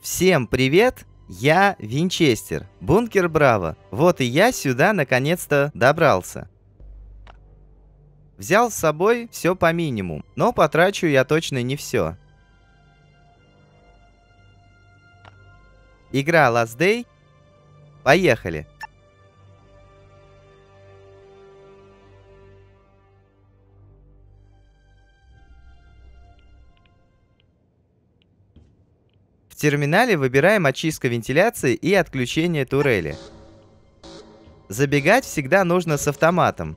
Всем привет! Я Винчестер, бункер Браво. Вот и я сюда наконец-то добрался. Взял с собой все по минимуму, но потрачу я точно не все. Игра Last Day. Поехали! терминале выбираем очистка вентиляции и отключение турели. Забегать всегда нужно с автоматом.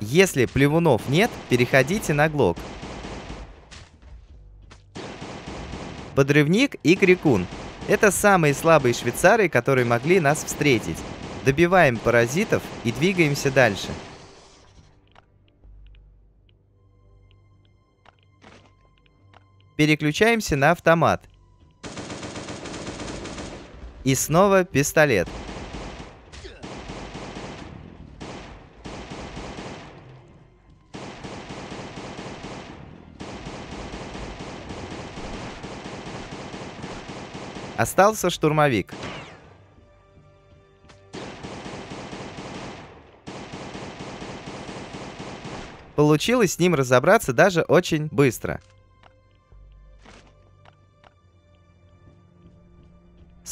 Если плевунов нет, переходите на глок. Подрывник и крикун. Это самые слабые швейцары, которые могли нас встретить. Добиваем паразитов и двигаемся дальше. Переключаемся на автомат. И снова пистолет. Остался штурмовик. Получилось с ним разобраться даже очень быстро.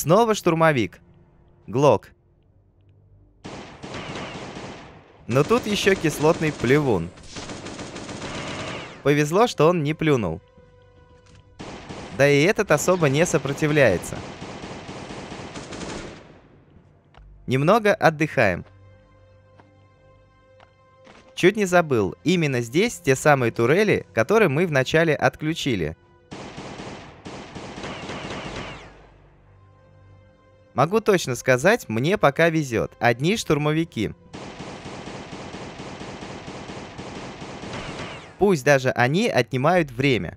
Снова штурмовик. Глок. Но тут еще кислотный плевун. Повезло, что он не плюнул. Да и этот особо не сопротивляется. Немного отдыхаем. Чуть не забыл, именно здесь те самые турели, которые мы вначале отключили. Могу точно сказать, мне пока везет. Одни штурмовики. Пусть даже они отнимают время.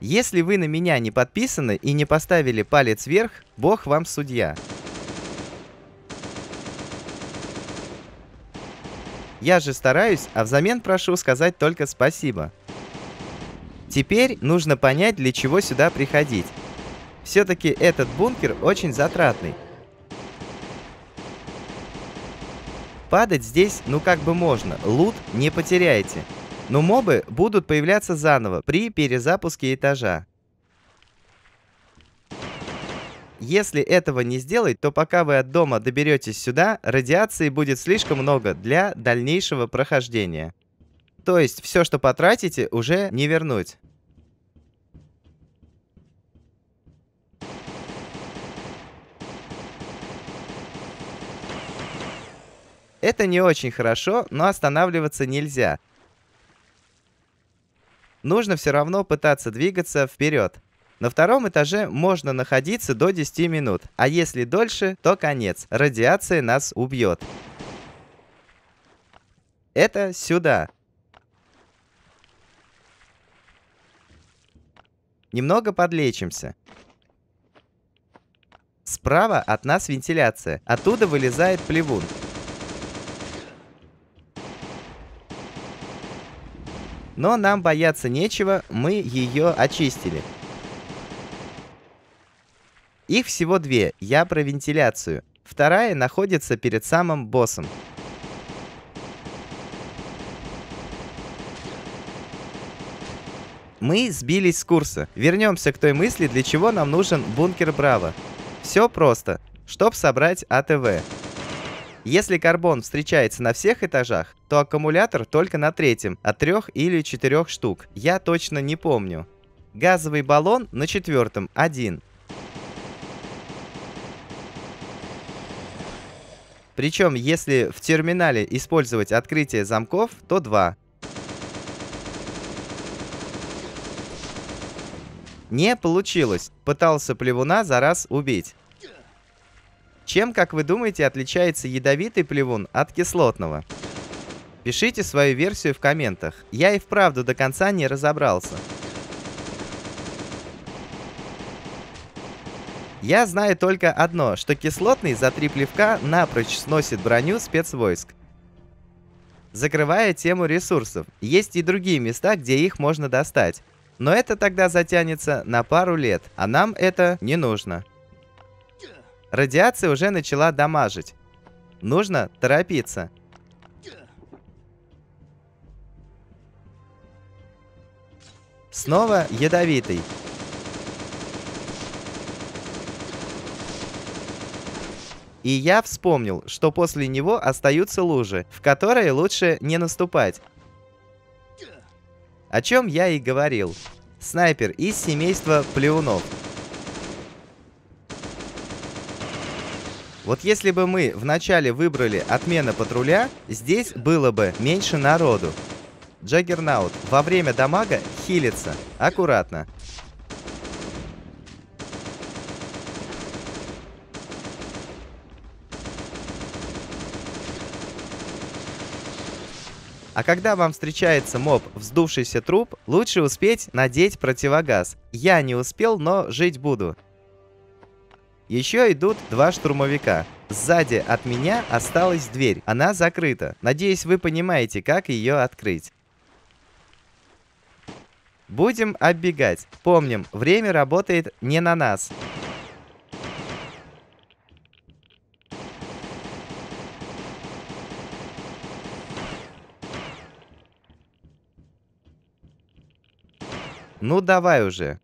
Если вы на меня не подписаны и не поставили палец вверх, бог вам судья. Я же стараюсь, а взамен прошу сказать только спасибо. Теперь нужно понять, для чего сюда приходить. Все-таки этот бункер очень затратный. Падать здесь ну как бы можно, лут не потеряете. Но мобы будут появляться заново при перезапуске этажа. Если этого не сделать, то пока вы от дома доберетесь сюда, радиации будет слишком много для дальнейшего прохождения. То есть все, что потратите, уже не вернуть. Это не очень хорошо, но останавливаться нельзя. Нужно все равно пытаться двигаться вперед. На втором этаже можно находиться до 10 минут, а если дольше, то конец. Радиация нас убьет. Это сюда. Немного подлечимся. Справа от нас вентиляция. Оттуда вылезает плевун. Но нам бояться нечего, мы ее очистили. Их всего две, я про вентиляцию. Вторая находится перед самым боссом. Мы сбились с курса. Вернемся к той мысли, для чего нам нужен бункер Браво. Все просто. Чтоб собрать АТВ. Если карбон встречается на всех этажах, то аккумулятор только на третьем, от трех или четырех штук. Я точно не помню. Газовый баллон на четвертом, один. Причем, если в терминале использовать открытие замков, то два Не получилось. Пытался плевуна за раз убить. Чем, как вы думаете, отличается ядовитый плевун от кислотного? Пишите свою версию в комментах. Я и вправду до конца не разобрался. Я знаю только одно, что кислотный за три плевка напрочь сносит броню спецвойск. Закрывая тему ресурсов, есть и другие места, где их можно достать. Но это тогда затянется на пару лет, а нам это не нужно. Радиация уже начала дамажить. Нужно торопиться. Снова ядовитый. И я вспомнил, что после него остаются лужи, в которые лучше не наступать. О чем я и говорил. Снайпер из семейства плеунов. Вот если бы мы вначале выбрали отмена патруля, здесь было бы меньше народу. Джаггернаут во время дамага хилится. Аккуратно. А когда вам встречается моб «Вздувшийся труп», лучше успеть надеть противогаз. Я не успел, но жить буду. Еще идут два штурмовика. Сзади от меня осталась дверь. Она закрыта. Надеюсь, вы понимаете, как ее открыть. Будем оббегать. Помним, время работает не на нас. Ну давай уже.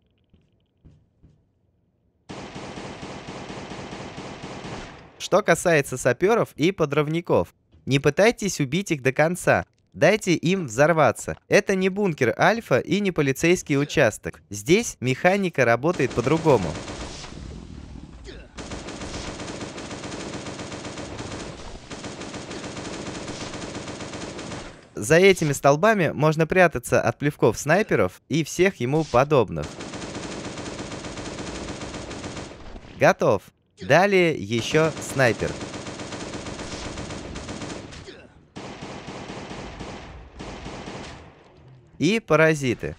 Что касается саперов и подрывников, не пытайтесь убить их до конца. Дайте им взорваться. Это не бункер Альфа и не полицейский участок. Здесь механика работает по-другому. За этими столбами можно прятаться от плевков снайперов и всех ему подобных. Готов. Далее еще снайпер. И паразиты.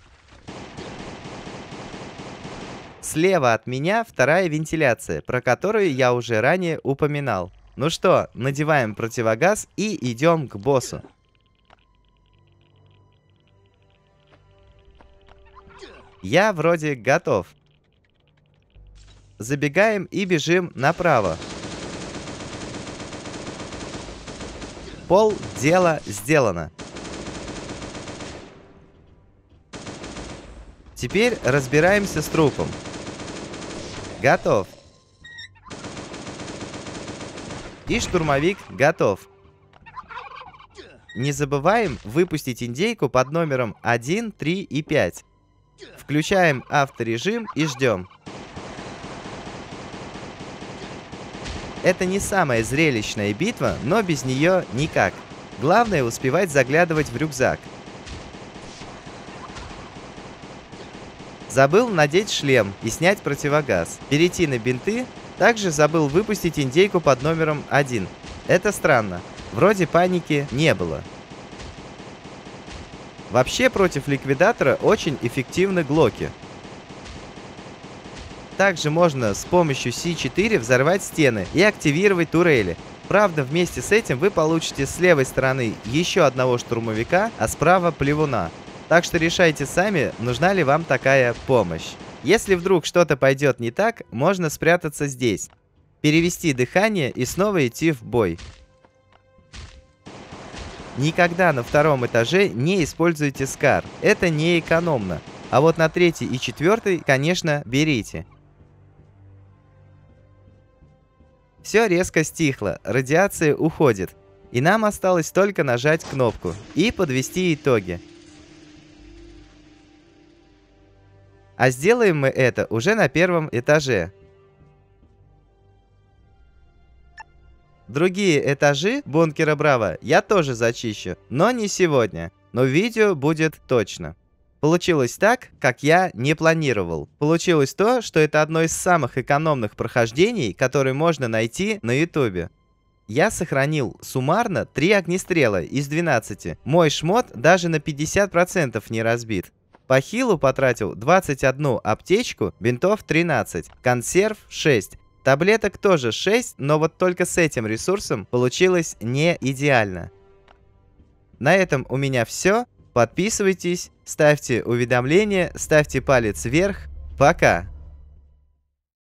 Слева от меня вторая вентиляция, про которую я уже ранее упоминал. Ну что, надеваем противогаз и идем к боссу. Я вроде готов. Забегаем и бежим направо. Пол дела сделано. Теперь разбираемся с трупом. Готов. И штурмовик готов. Не забываем выпустить индейку под номером 1, 3 и 5. Включаем авторежим и ждем. Это не самая зрелищная битва, но без нее никак. Главное успевать заглядывать в рюкзак. Забыл надеть шлем и снять противогаз. Перейти на бинты. Также забыл выпустить индейку под номером 1. Это странно. Вроде паники не было. Вообще против ликвидатора очень эффективны глоки. Также можно с помощью C4 взорвать стены и активировать турели. Правда, вместе с этим вы получите с левой стороны еще одного штурмовика, а справа плевуна. Так что решайте сами, нужна ли вам такая помощь. Если вдруг что-то пойдет не так, можно спрятаться здесь, перевести дыхание и снова идти в бой. Никогда на втором этаже не используйте скар, это не экономно. А вот на третий и четвертый, конечно, берите. Все резко стихло, радиация уходит. И нам осталось только нажать кнопку и подвести итоги. А сделаем мы это уже на первом этаже. Другие этажи бункера Браво я тоже зачищу, но не сегодня. Но видео будет точно. Получилось так, как я не планировал. Получилось то, что это одно из самых экономных прохождений, которые можно найти на ютубе. Я сохранил суммарно 3 огнестрела из 12. Мой шмот даже на 50% не разбит. По хилу потратил 21 аптечку, бинтов 13, консерв 6, Таблеток тоже 6, но вот только с этим ресурсом получилось не идеально. На этом у меня все. Подписывайтесь, ставьте уведомления, ставьте палец вверх. Пока!